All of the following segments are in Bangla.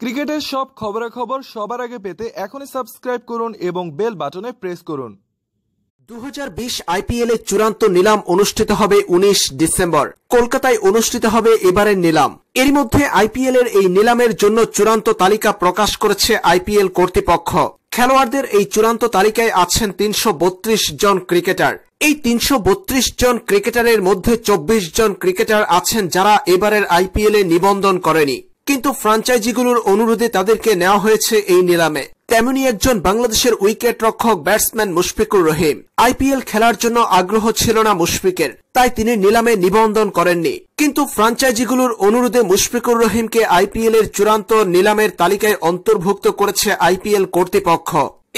ক্রিকেটের সব খবরাখবর সবার আগে পেতে এখনই সাবস্ক্রাইব করুন এবং বেল বাটনে প্রেস করুন দু আইপিএল এর চূড়ান্ত নিলাম অনুষ্ঠিত হবে ১৯ ডিসেম্বর কলকাতায় অনুষ্ঠিত হবে এবারের নিলাম এর মধ্যে আইপিএল এর এই নিলামের জন্য চূড়ান্ত তালিকা প্রকাশ করেছে আইপিএল কর্তৃপক্ষ খেলোয়াড়দের এই চূড়ান্ত তালিকায় আছেন তিনশো জন ক্রিকেটার এই তিনশো জন ক্রিকেটারের মধ্যে চব্বিশ জন ক্রিকেটার আছেন যারা এবারের আইপিএল এ নিবন্ধন করেনি কিন্তু ফ্রাঞ্চাইজিগুলোর অনুরোধে তাদেরকে নেওয়া হয়েছে এই নিলামে তেমনি একজন বাংলাদেশের উইকেট রক্ষক ব্যাটসম্যান মুশফিকুর রহিম আইপিএল খেলার জন্য আগ্রহ ছিল না মুশফিকের তাই তিনি নিলামে নিবন্ধন করেননি কিন্তু ফ্রাঞ্চাইজিগুলোর অনুরোধে মুশফিকুর রহিমকে আইপিএল এর চূড়ান্ত নিলামের তালিকায় অন্তর্ভুক্ত করেছে আইপিএল কর্তৃপক্ষ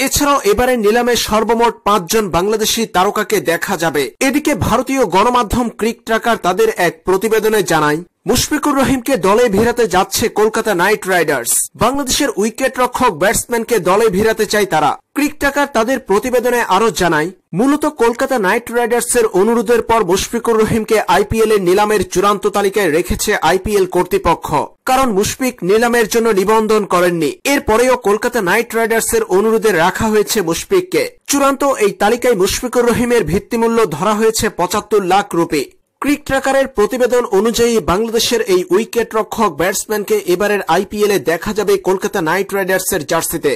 এছাড়াও এবারে নিলামে সর্বমোট পাঁচজন বাংলাদেশি তারকাকে দেখা যাবে এদিকে ভারতীয় গণমাধ্যম ক্রিক ট্রাকার তাদের এক প্রতিবেদনে জানায় মুশফিকুর রহিমকে দলে ভিড়াতে যাচ্ছে কলকাতা নাইট রাইডার্স বাংলাদেশের উইকেট রক্ষক ব্যাটসম্যানকে দলে ভিড়াতে চায় তারা ক্রিক টাকার তাদের প্রতিবেদনে আরো জানায় মূলত কলকাতা নাইট রাইডার্সের অনুরোধের পর মুশফিকুর রহিমকে আইপিএল এর নিলামের চূড়ান্ত তালিকায় রেখেছে আইপিএল কর্তৃপক্ষ কারণ মুশফিক নিলামের জন্য নিবন্ধন করেননি এরপরেও কলকাতা নাইট রাইডার্সের অনুরোধে রাখা হয়েছে মুশফিককে চূড়ান্ত এই তালিকায় মুশফিকুর রহিমের ভিত্তিমূল্য ধরা হয়েছে পঁচাত্তর লাখ রুপি ক্রিক ট্রাকারের প্রতিবেদন অনুযায়ী বাংলাদেশের এই উইকেট রক্ষক ব্যাটসম্যানকে এবারের আইপিএলে দেখা যাবে কলকাতা নাইট রাইডার্সের জার্সিতে